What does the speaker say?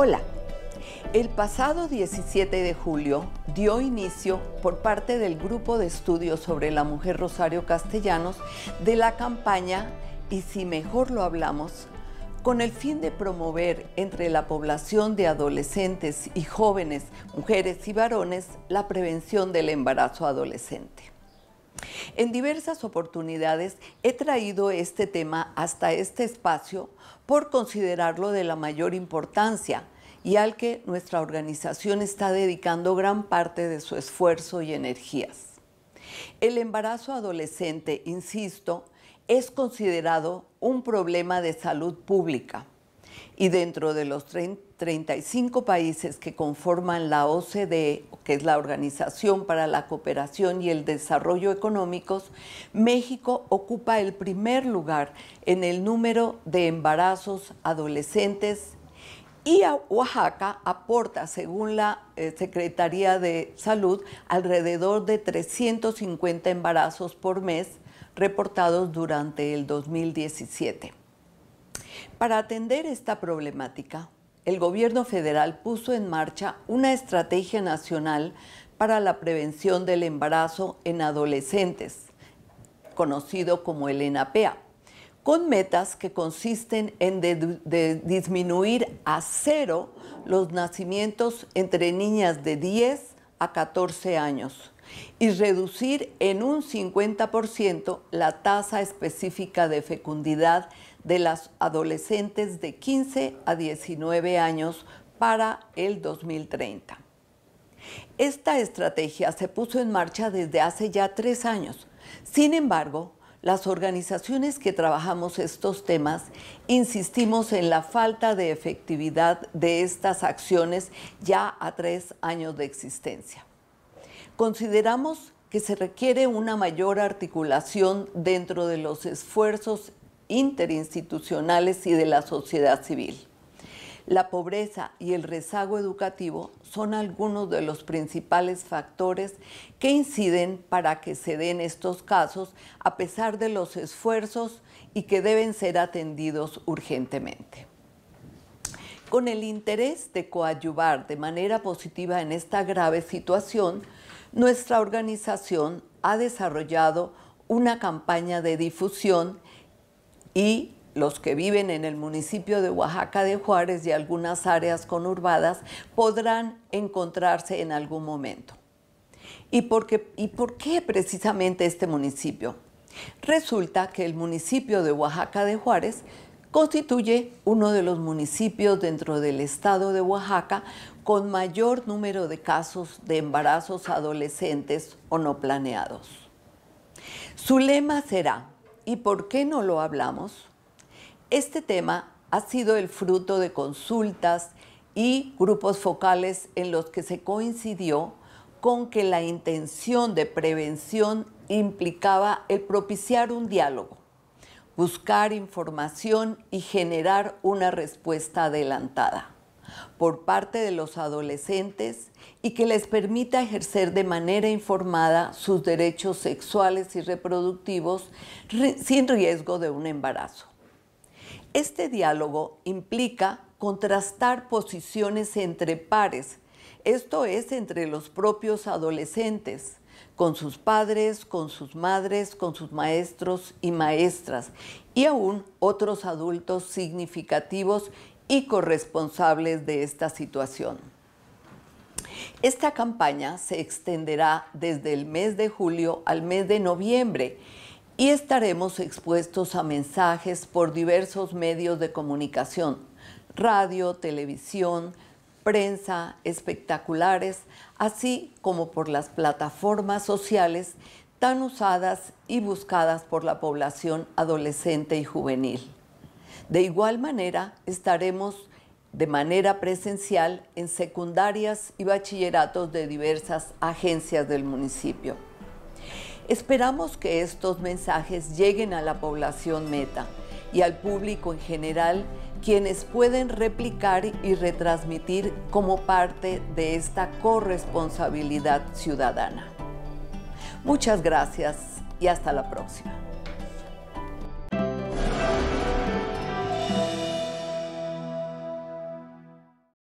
Hola. El pasado 17 de julio dio inicio por parte del Grupo de Estudios sobre la Mujer Rosario Castellanos de la campaña Y si mejor lo hablamos, con el fin de promover entre la población de adolescentes y jóvenes, mujeres y varones, la prevención del embarazo adolescente. En diversas oportunidades he traído este tema hasta este espacio por considerarlo de la mayor importancia y al que nuestra organización está dedicando gran parte de su esfuerzo y energías. El embarazo adolescente, insisto, es considerado un problema de salud pública y dentro de los 35 países que conforman la OCDE, que es la Organización para la Cooperación y el Desarrollo Económicos, México ocupa el primer lugar en el número de embarazos adolescentes y Oaxaca aporta, según la eh, Secretaría de Salud, alrededor de 350 embarazos por mes reportados durante el 2017. Para atender esta problemática, el gobierno federal puso en marcha una estrategia nacional para la prevención del embarazo en adolescentes, conocido como el ENAPEA con metas que consisten en disminuir a cero los nacimientos entre niñas de 10 a 14 años y reducir en un 50% la tasa específica de fecundidad de las adolescentes de 15 a 19 años para el 2030. Esta estrategia se puso en marcha desde hace ya tres años. Sin embargo, las organizaciones que trabajamos estos temas insistimos en la falta de efectividad de estas acciones ya a tres años de existencia. Consideramos que se requiere una mayor articulación dentro de los esfuerzos interinstitucionales y de la sociedad civil. La pobreza y el rezago educativo son algunos de los principales factores que inciden para que se den estos casos a pesar de los esfuerzos y que deben ser atendidos urgentemente. Con el interés de coadyuvar de manera positiva en esta grave situación, nuestra organización ha desarrollado una campaña de difusión y los que viven en el municipio de Oaxaca de Juárez y algunas áreas conurbadas podrán encontrarse en algún momento. ¿Y por qué, y por qué precisamente este municipio? Resulta que el municipio de Oaxaca de Juárez constituye uno de los municipios dentro del estado de Oaxaca con mayor número de casos de embarazos adolescentes o no planeados. Su lema será, ¿y por qué no lo hablamos? Este tema ha sido el fruto de consultas y grupos focales en los que se coincidió con que la intención de prevención implicaba el propiciar un diálogo, buscar información y generar una respuesta adelantada por parte de los adolescentes y que les permita ejercer de manera informada sus derechos sexuales y reproductivos sin riesgo de un embarazo. Este diálogo implica contrastar posiciones entre pares, esto es, entre los propios adolescentes, con sus padres, con sus madres, con sus maestros y maestras, y aún otros adultos significativos y corresponsables de esta situación. Esta campaña se extenderá desde el mes de julio al mes de noviembre y estaremos expuestos a mensajes por diversos medios de comunicación, radio, televisión, prensa, espectaculares, así como por las plataformas sociales tan usadas y buscadas por la población adolescente y juvenil. De igual manera, estaremos de manera presencial en secundarias y bachilleratos de diversas agencias del municipio. Esperamos que estos mensajes lleguen a la población meta y al público en general, quienes pueden replicar y retransmitir como parte de esta corresponsabilidad ciudadana. Muchas gracias y hasta la próxima.